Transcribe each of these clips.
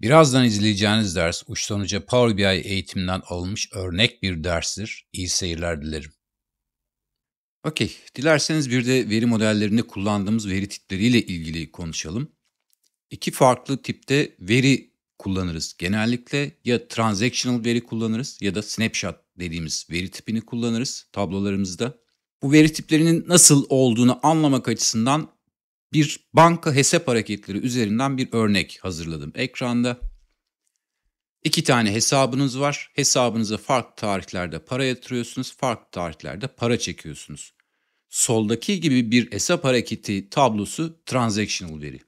Birazdan izleyeceğiniz ders uçtan uca Power BI eğitiminden alınmış örnek bir derstir. İyi seyirler dilerim. Okey, dilerseniz bir de veri modellerinde kullandığımız veri tipleriyle ilgili konuşalım. İki farklı tipte veri kullanırız. Genellikle ya transactional veri kullanırız ya da snapshot dediğimiz veri tipini kullanırız tablolarımızda. Bu veri tiplerinin nasıl olduğunu anlamak açısından bir banka hesap hareketleri üzerinden bir örnek hazırladım ekranda. İki tane hesabınız var. Hesabınıza farklı tarihlerde para yatırıyorsunuz, farklı tarihlerde para çekiyorsunuz. Soldaki gibi bir hesap hareketi tablosu transactional veri.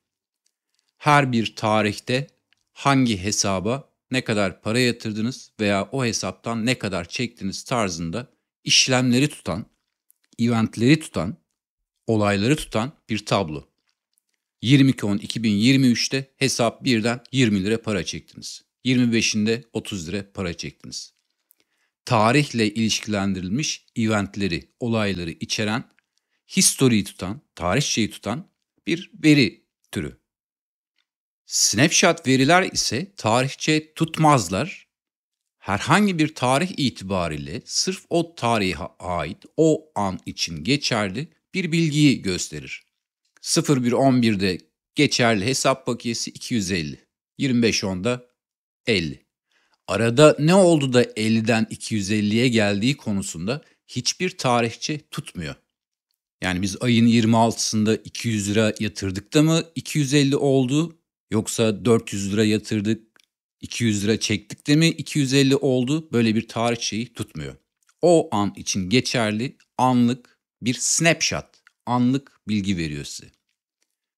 Her bir tarihte hangi hesaba ne kadar para yatırdınız veya o hesaptan ne kadar çektiniz tarzında işlemleri tutan, eventleri tutan, olayları tutan bir tablo. 20.10.2023'te hesap birden 20 lira para çektiniz. 25'inde 30 lira para çektiniz. Tarihle ilişkilendirilmiş eventleri, olayları içeren, history'yi tutan, tarihçeyi tutan bir veri türü. Snapshot veriler ise tarihçe tutmazlar. Herhangi bir tarih itibariyle sırf o tarihe ait o an için geçerli bir bilgiyi gösterir. 01.11'de geçerli hesap bakiyesi 250. 25.10'da 50. Arada ne oldu da 50'den 250'ye geldiği konusunda hiçbir tarihçi tutmuyor. Yani biz ayın 26'sında 200 lira yatırdık da mı 250 oldu yoksa 400 lira yatırdık 200 lira çektik de mi 250 oldu böyle bir tarihçeyi tutmuyor. O an için geçerli anlık bir snapshot anlık bilgi veriyor size.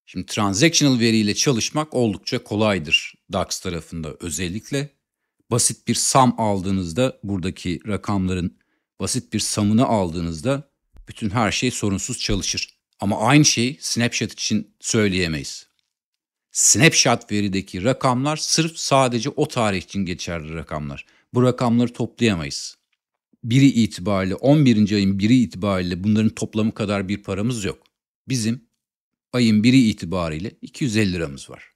Şimdi transactional veriyle çalışmak oldukça kolaydır DAX tarafında özellikle. Basit bir sam aldığınızda buradaki rakamların basit bir samını aldığınızda bütün her şey sorunsuz çalışır. Ama aynı şeyi snapshot için söyleyemeyiz. Snapshot verideki rakamlar sırf sadece o tarih için geçerli rakamlar. Bu rakamları toplayamayız biri itibariyle 11. ayın biri itibariyle bunların toplamı kadar bir paramız yok. Bizim ayın biri itibariyle 250 liramız var.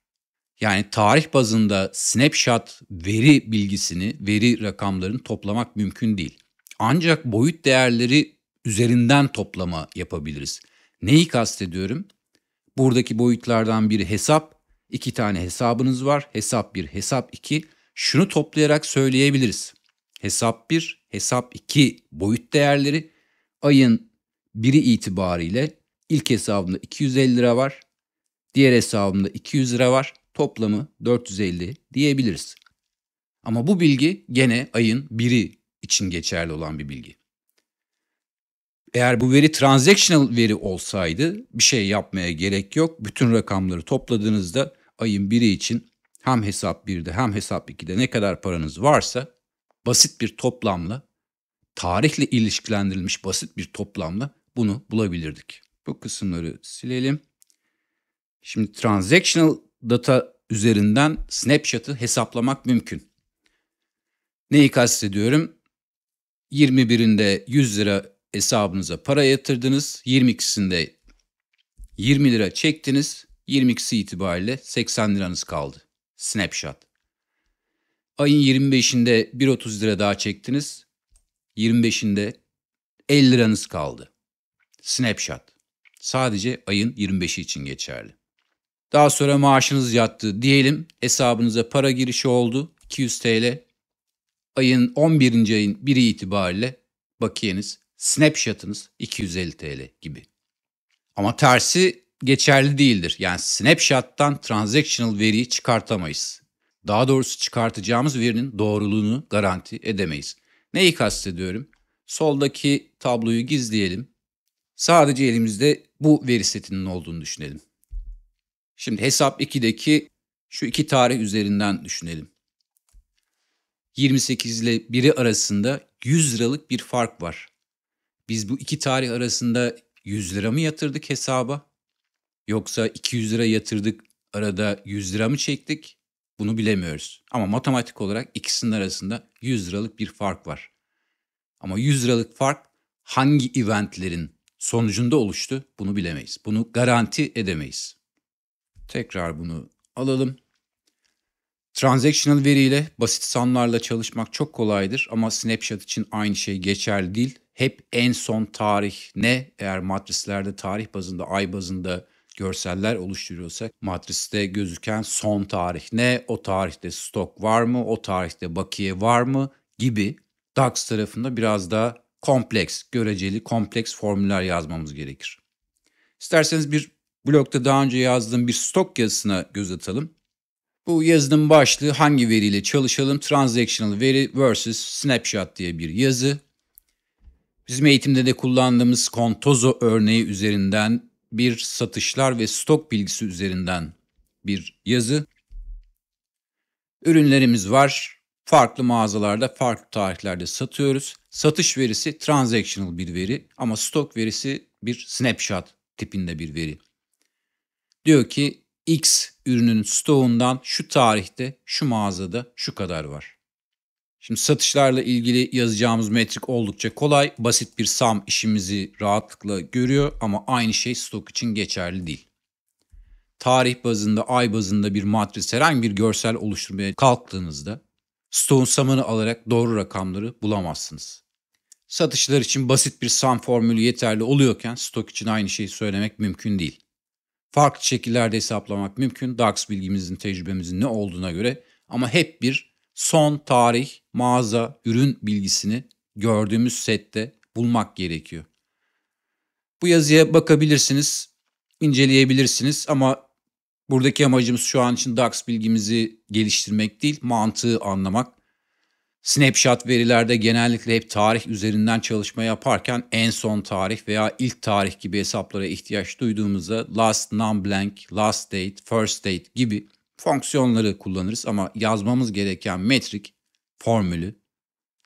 Yani tarih bazında snapshot veri bilgisini, veri rakamlarını toplamak mümkün değil. Ancak boyut değerleri üzerinden toplama yapabiliriz. Neyi kastediyorum? Buradaki boyutlardan biri hesap, iki tane hesabınız var. Hesap bir, hesap iki. Şunu toplayarak söyleyebiliriz hesap 1, hesap 2 boyut değerleri ayın biri itibariyle ilk hesabımda 250 lira var. Diğer hesabımda 200 lira var. Toplamı 450 diyebiliriz. Ama bu bilgi gene ayın biri için geçerli olan bir bilgi. Eğer bu veri transactional veri olsaydı bir şey yapmaya gerek yok. Bütün rakamları topladığınızda ayın biri için hem hesap 1'de hem hesap 2'de ne kadar paranız varsa basit bir toplamla, tarihle ilişkilendirilmiş basit bir toplamla bunu bulabilirdik. Bu kısımları silelim. Şimdi transactional data üzerinden snapshot'ı hesaplamak mümkün. Neyi kastediyorum? 21'inde 100 lira hesabınıza para yatırdınız. 22'sinde 20 lira çektiniz. 22'si itibariyle 80 liranız kaldı. Snapshot. Ayın 25'inde 1.30 lira daha çektiniz. 25'inde 50 liranız kaldı. Snapshot. Sadece ayın 25'i için geçerli. Daha sonra maaşınız yattı diyelim. Hesabınıza para girişi oldu. 200 TL. Ayın 11. ayın 1'i itibariyle bakiyeniz, snapshot'ınız 250 TL gibi. Ama tersi geçerli değildir. Yani snapshot'tan transactional veriyi çıkartamayız daha doğrusu çıkartacağımız verinin doğruluğunu garanti edemeyiz. Neyi kastediyorum? Soldaki tabloyu gizleyelim. Sadece elimizde bu veri setinin olduğunu düşünelim. Şimdi hesap 2'deki şu iki tarih üzerinden düşünelim. 28 ile 1'i arasında 100 liralık bir fark var. Biz bu iki tarih arasında 100 lira mı yatırdık hesaba? Yoksa 200 lira yatırdık arada 100 lira mı çektik? Bunu bilemiyoruz. Ama matematik olarak ikisinin arasında 100 liralık bir fark var. Ama 100 liralık fark hangi eventlerin sonucunda oluştu bunu bilemeyiz. Bunu garanti edemeyiz. Tekrar bunu alalım. Transactional veriyle basit sanlarla çalışmak çok kolaydır ama snapshot için aynı şey geçerli değil. Hep en son tarih ne eğer matrislerde tarih bazında, ay bazında görseller oluşturuyorsak matriste gözüken son tarih ne, o tarihte stok var mı, o tarihte bakiye var mı gibi DAX tarafında biraz daha kompleks, göreceli, kompleks formüller yazmamız gerekir. İsterseniz bir blokta daha önce yazdığım bir stok yazısına göz atalım. Bu yazının başlığı hangi veriyle çalışalım? Transactional veri versus snapshot diye bir yazı. Bizim eğitimde de kullandığımız Contozo örneği üzerinden bir satışlar ve stok bilgisi üzerinden bir yazı. Ürünlerimiz var. Farklı mağazalarda, farklı tarihlerde satıyoruz. Satış verisi transactional bir veri ama stok verisi bir snapshot tipinde bir veri. Diyor ki X ürünün stoğundan şu tarihte, şu mağazada şu kadar var. Şimdi satışlarla ilgili yazacağımız metrik oldukça kolay. Basit bir sum işimizi rahatlıkla görüyor ama aynı şey stok için geçerli değil. Tarih bazında, ay bazında bir matris herhangi bir görsel oluşturmaya kalktığınızda stokun SAM'ını alarak doğru rakamları bulamazsınız. Satışlar için basit bir sum formülü yeterli oluyorken stok için aynı şeyi söylemek mümkün değil. Farklı şekillerde hesaplamak mümkün. DAX bilgimizin, tecrübemizin ne olduğuna göre ama hep bir son tarih, mağaza, ürün bilgisini gördüğümüz sette bulmak gerekiyor. Bu yazıya bakabilirsiniz, inceleyebilirsiniz ama buradaki amacımız şu an için DAX bilgimizi geliştirmek değil, mantığı anlamak. Snapshot verilerde genellikle hep tarih üzerinden çalışma yaparken en son tarih veya ilk tarih gibi hesaplara ihtiyaç duyduğumuzda last non-blank, last date, first date gibi fonksiyonları kullanırız ama yazmamız gereken metrik, formülü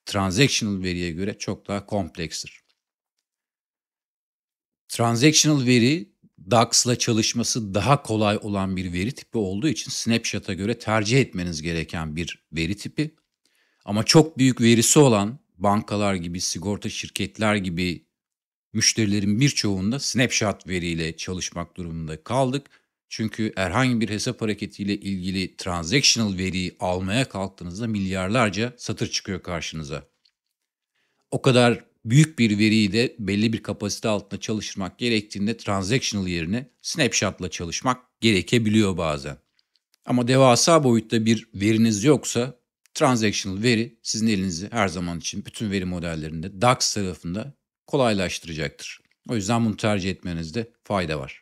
transactional veriye göre çok daha komplekstir. Transactional veri DAX'la çalışması daha kolay olan bir veri tipi olduğu için Snapshot'a göre tercih etmeniz gereken bir veri tipi. Ama çok büyük verisi olan bankalar gibi, sigorta şirketler gibi müşterilerin birçoğunda Snapshot veriyle çalışmak durumunda kaldık. Çünkü herhangi bir hesap hareketiyle ilgili transactional veriyi almaya kalktığınızda milyarlarca satır çıkıyor karşınıza. O kadar büyük bir veriyi de belli bir kapasite altında çalışmak gerektiğinde transactional yerine snapshot'la çalışmak gerekebiliyor bazen. Ama devasa boyutta bir veriniz yoksa transactional veri sizin elinizi her zaman için bütün veri modellerinde DAX tarafında kolaylaştıracaktır. O yüzden bunu tercih etmenizde fayda var.